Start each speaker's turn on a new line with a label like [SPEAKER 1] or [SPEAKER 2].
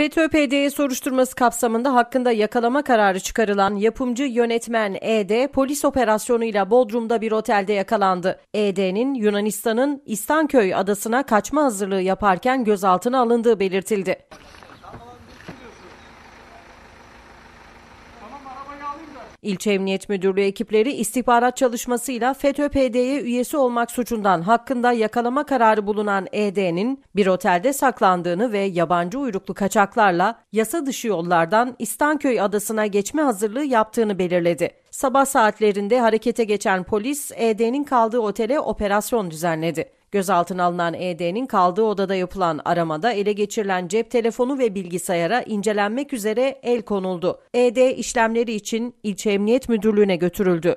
[SPEAKER 1] FETÖ-PDY e soruşturması kapsamında hakkında yakalama kararı çıkarılan yapımcı yönetmen ED polis operasyonuyla Bodrum'da bir otelde yakalandı. ED'nin Yunanistan'ın İstanköy adasına kaçma hazırlığı yaparken gözaltına alındığı belirtildi. İlçe Emniyet Müdürlüğü ekipleri istihbarat çalışmasıyla FETÖ-PD'ye üyesi olmak suçundan hakkında yakalama kararı bulunan ED'nin bir otelde saklandığını ve yabancı uyruklu kaçaklarla yasa dışı yollardan İstanköy adasına geçme hazırlığı yaptığını belirledi. Sabah saatlerinde harekete geçen polis ED'nin kaldığı otele operasyon düzenledi. Gözaltına alınan ED'nin kaldığı odada yapılan aramada ele geçirilen cep telefonu ve bilgisayara incelenmek üzere el konuldu. ED işlemleri için ilçe emniyet müdürlüğüne götürüldü.